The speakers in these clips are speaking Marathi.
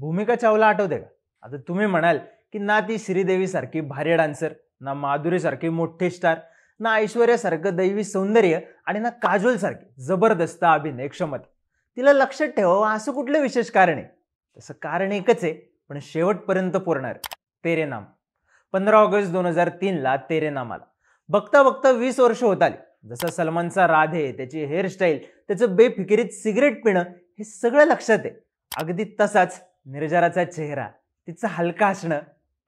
भूमिका चावला आठवते का आता तुम्ही म्हणाल की ना ती श्रीदेवीसारखी भारी डान्सर ना माधुरीसारखी मोठे स्टार ना ऐश्वर्यासारखं दैवी सौंदर्य आणि ना काजोलसारखी जबरदस्त अभिनय क्षमता तिला लक्षात ठेवावं असं कुठलं विशेष कारण आहे तसं कारण एकच आहे पण शेवटपर्यंत पुरणार तेरे नाम पंधरा ऑगस्ट दोन हजार तीनला तेरे नाम आला बघता बघता वीस वर्ष होत आली जसं सलमानचा राधे त्याची हेअरस्टाईल त्याचं बेफिकिरीत सिगरेट पिणं हे सगळं लक्षात आहे अगदी तसाच निर्जराचा चेहरा तिचं हलका असणं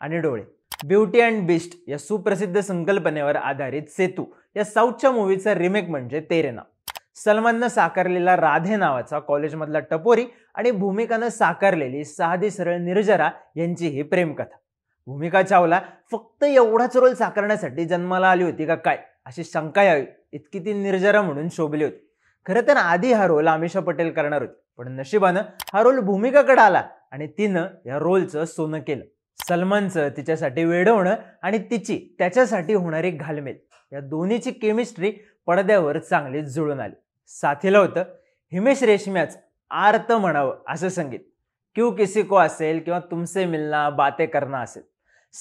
आणि डोळे ब्युटी अँड बिस्ट या सुप्रसिद्ध संकल्पनेवर आधारित सेतू या साऊथच्या मूवीचा रिमेक म्हणजे तेरेना सलमाननं साकारलेला राधे नावाचा कॉलेजमधला टपोरी आणि भूमिकानं साकारलेली साधी सरळ निर्जरा यांची ही प्रेमकथा भूमिका चावला फक्त एवढाच रोल साकारण्यासाठी जन्माला आली होती का काय अशी शंका यावी इतकी ती निर्जरा म्हणून शोभली होती खरं तर आधी हा रोल आमिषा पटेल करणार होती पण नशिबानं हा रोल भूमिकाकडे आला आणि तिनं या रोलचं सोनं केलं सलमानचं तिच्यासाठी वेढवणं आणि तिची त्याच्यासाठी होणारी घालमेल या दोन्हीची केमिस्ट्री पडद्यावर चांगली जुळून आली साथीला होतं हिमेश रेशम्याच आर्त म्हणावं असं संगीत क्यू किसी को असेल किंवा तुमसे मिलना बाते करना असेल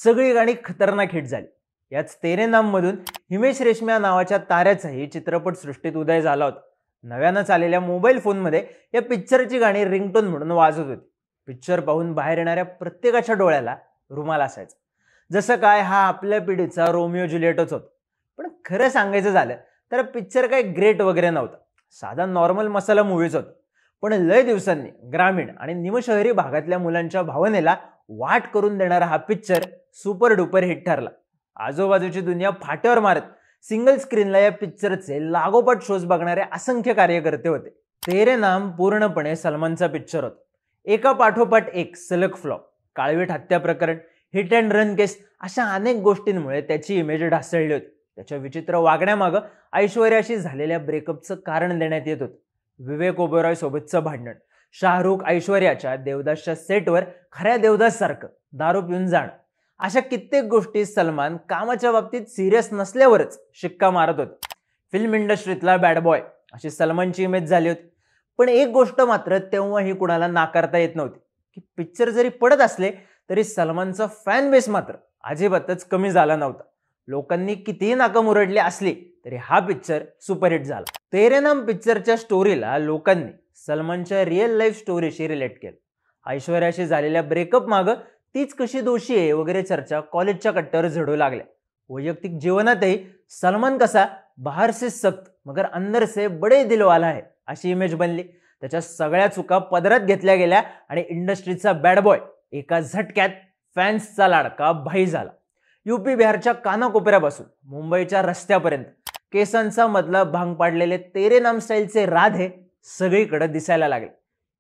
सगळी गाणी खतरनाक हिट झाली याच तेरे नाममधून हिमेश रेशम्या नावाच्या ताऱ्याचाही चित्रपटसृष्टीत उदय झाला होता नव्यानंच आलेल्या मोबाईल फोनमध्ये या पिक्चरची गाणी रिंगटोन म्हणून वाजत होती पिक्चर पाहून बाहेर येणाऱ्या प्रत्येकाच्या डोळ्याला रुमाल असायचा जसं काय हा आपल्या पिढीचा रोमिओ जुलिएटच होता पण खरं सांगायचं झालं तर पिक्चर काही ग्रेट वगैरे नव्हता साधा नॉर्मल मसाला मूवीच होत पण लय दिवसांनी ग्रामीण आणि निमशहरी भागातल्या मुलांच्या भावनेला वाट करून देणारा हा पिक्चर सुपर डुपर हिट ठरला आजूबाजूची दुनिया फाट्यावर मारत सिंगल स्क्रीनला या पिक्चरचे लागोपाठ शोज बघणारे असंख्य कार्यकर्ते होते तेरे नाम पूर्णपणे सलमानचा पिक्चर होता एका पाठोपाठ एक सलग फ्लॉप काळवीट हत्या प्रकरण हिट अँड रन केस अशा अनेक गोष्टींमुळे त्याची इमेज ढासळली होती त्याच्या विचित्र वागण्यामागं ऐश्वर्याशी झालेल्या ब्रेकअपचं कारण देण्यात येत होतं विवेक ओबेरॉय सोबतचं भांडण शाहरुख ऐश्वर्याच्या देवदासच्या सेटवर खऱ्या देवदास सारखं दारू पिऊन जाणं अशा कित्येक गोष्टी सलमान कामाच्या बाबतीत सिरियस नसल्यावरच शिक्का मारत होते फिल्म इंडस्ट्रीतला बॅड बॉय अशी सलमानची इमेज झाली होती पण एक गोष्ट मात्र तेव्हाही कुणाला नाकारता येत नव्हती की पिक्चर जरी पडत असले तरी सलमानचा फॅन बेस मात्र अजिबातच कमी झाला नव्हता लोकांनी कितीही नाकं उरडली असली तरी हा पिक्चर सुपरहिट झाला तेरेनाम पिक्चरच्या स्टोरीला लोकांनी सलमानच्या रिअल लाईफ स्टोरीशी रिलेट केलं ऐश्वर्याशी झालेल्या ब्रेकअप मागं तीच कशी दोषी आहे वगैरे चर्चा कॉलेजच्या कट्ट्यावर झडू लागल्या वैयक्तिक जीवनातही सलमान कसा बाहर से सक्त मगर अंदर से बडे दिलवाला आहे अशी इमेज बनली त्याच्या सगळ्या चुका पदरात घेतल्या गेल्या आणि इंडस्ट्रीचा बॅडबॉय एका झटक्यात फॅन्सचा लाडका भाई झाला यूपी बिहारच्या कानाकोपऱ्यापासून मुंबईच्या रस्त्यापर्यंत केसांचा मधला भांग पाडलेले तेरे नाम स्टाईलचे राधे सगळीकडे दिसायला लागले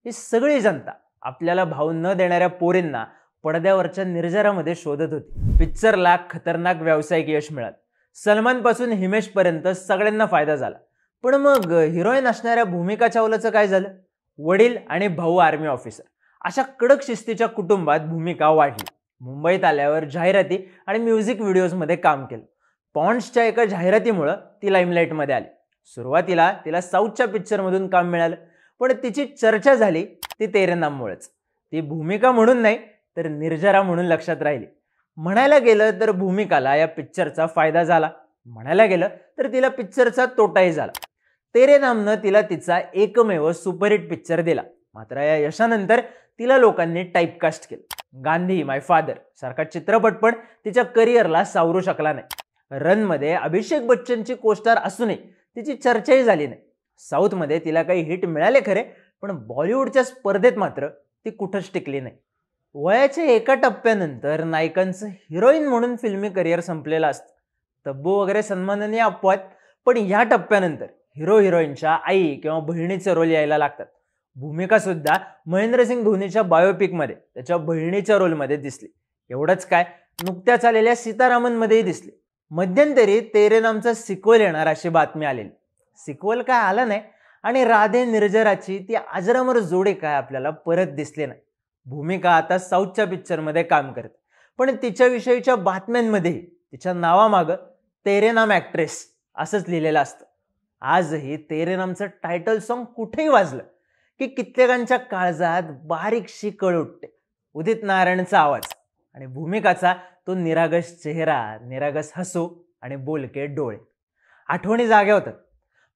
ही सगळी जनता आपल्याला भाव न देणाऱ्या पोरींना पडद्यावरच्या निर्जरामध्ये शोधत होती पिक्चरला खतरनाक व्यावसायिक यश मिळत सलमानपासून हिमेशपर्यंत सगळ्यांना फायदा झाला पण मग हिरोईन असणाऱ्या भूमिका चावलाचं काय झालं वडील आणि भाऊ आर्मी ऑफिसर अशा कडक शिस्तीच्या कुटुंबात भूमिका वाढली मुंबईत आल्यावर जाहिराती आणि म्युझिक व्हिडिओजमध्ये काम केलं पॉन्ड्सच्या एका जाहिरातीमुळं ती लाईमलाईटमध्ये आली सुरुवातीला तिला साऊथच्या पिक्चरमधून काम मिळालं पण तिची चर्चा झाली ती तेरे नाममुळेच ती भूमिका म्हणून नाही तर निर्जरा म्हणून लक्षात राहिली म्हणायला गेलं तर भूमिकाला या पिक्चरचा फायदा झाला म्हणायला गेलं तर तिला पिक्चरचा तोटाही झाला तेरे नामनं तिला तिचा एकमेव सुपरहिट पिक्चर दिला मात्र या यशानंतर तिला लोकांनी टाईपकास्ट केलं गांधी माय फादर सारखा चित्रपट पण तिच्या करिअरला सावरू शकला नाही रनमध्ये अभिषेक बच्चनची कोस्टार असूनही तिची चर्चाही झाली नाही साऊथमध्ये तिला काही हिट मिळाले खरे पण बॉलिवूडच्या स्पर्धेत मात्र ती कुठंच टिकली नाही वयाच्या एका टप्प्यानंतर नायकांचं हिरोईन म्हणून फिल्मी करिअर संपलेलं असतं तब्बू वगैरे सन्माननीय अपवाद पण ह्या टप्प्यानंतर हिरो हिरोईनच्या आई किंवा बहिणीचे रोल यायला लागतात भूमिका सुद्धा महेंद्रसिंग धोनीच्या बायोपिकमध्ये त्याच्या बहिणीच्या रोलमध्ये दिसली एवढंच काय नुकत्याच आलेल्या सीतारामनमध्येही दिसली मध्यंतरी तेरे नामचा सिक्वल येणार अशी बातमी आलेली सिक्वल काय आलं नाही आणि राधे निर्जराची ती आजरामर जोडे काय आपल्याला परत दिसले नाही भूमिका आता साऊथच्या पिक्चरमध्ये काम करत पण तिच्याविषयीच्या बातम्यांमध्ये तिच्या नावामागं तेरेनाम ऍक्ट्रेस ॲक्ट्रेस असंच लिहिलेलं असतं आजही तेरेनामचं टायटल सॉंग कुठेही वाजलं की कित्येकांच्या काळजात बारीकशी कळ उठते उदित नारायणचा आवाज आणि भूमिकाचा तो निरागस चेहरा निरागस हसो आणि बोलके डोळे आठवणी जाग्या होतात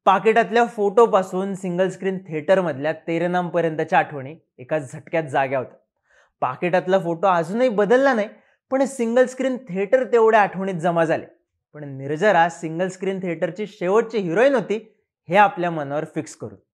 पाकिटातल्या फोटोपासून सिंगल स्क्रीन थिएटरमधल्या तेरेनामपर्यंतच्या आठवणी एका झटक्यात जाग्या होत्या पाकिटातला फोटो अजूनही बदलला नाही पण सिंगल स्क्रीन थिएटर तेवढ्या आठवणीत जमा झाले पण निर्जरा सिंगल स्क्रीन थिएटरची शेवटची हिरोईन होती हे आपल्या मनावर फिक्स करू